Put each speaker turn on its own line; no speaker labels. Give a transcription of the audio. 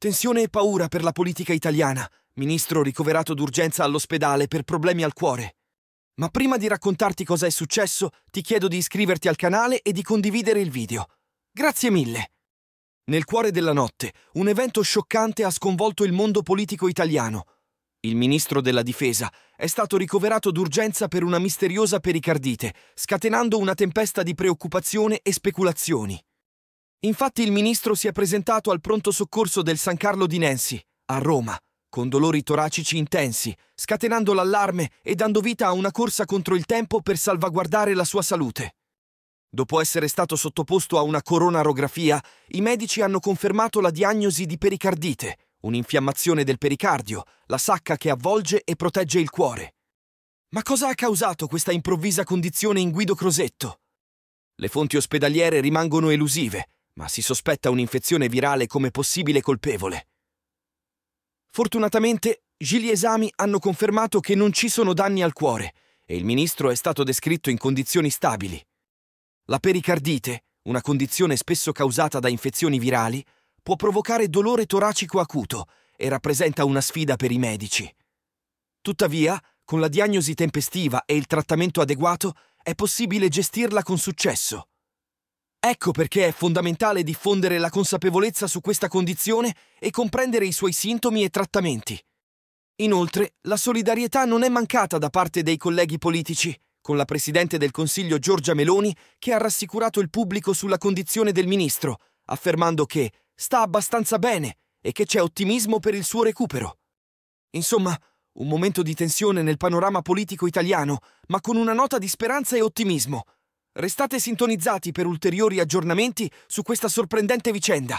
Tensione e paura per la politica italiana. Ministro ricoverato d'urgenza all'ospedale per problemi al cuore. Ma prima di raccontarti cosa è successo, ti chiedo di iscriverti al canale e di condividere il video. Grazie mille! Nel cuore della notte, un evento scioccante ha sconvolto il mondo politico italiano. Il ministro della difesa è stato ricoverato d'urgenza per una misteriosa pericardite, scatenando una tempesta di preoccupazione e speculazioni. Infatti il ministro si è presentato al pronto soccorso del San Carlo di Nensi, a Roma, con dolori toracici intensi, scatenando l'allarme e dando vita a una corsa contro il tempo per salvaguardare la sua salute. Dopo essere stato sottoposto a una coronarografia, i medici hanno confermato la diagnosi di pericardite, un'infiammazione del pericardio, la sacca che avvolge e protegge il cuore. Ma cosa ha causato questa improvvisa condizione in Guido Crosetto? Le fonti ospedaliere rimangono elusive, ma si sospetta un'infezione virale come possibile colpevole. Fortunatamente, gli esami hanno confermato che non ci sono danni al cuore e il ministro è stato descritto in condizioni stabili. La pericardite, una condizione spesso causata da infezioni virali, può provocare dolore toracico acuto e rappresenta una sfida per i medici. Tuttavia, con la diagnosi tempestiva e il trattamento adeguato, è possibile gestirla con successo. Ecco perché è fondamentale diffondere la consapevolezza su questa condizione e comprendere i suoi sintomi e trattamenti. Inoltre, la solidarietà non è mancata da parte dei colleghi politici, con la Presidente del Consiglio Giorgia Meloni che ha rassicurato il pubblico sulla condizione del Ministro, affermando che sta abbastanza bene e che c'è ottimismo per il suo recupero. Insomma, un momento di tensione nel panorama politico italiano, ma con una nota di speranza e ottimismo – Restate sintonizzati per ulteriori aggiornamenti su questa sorprendente vicenda.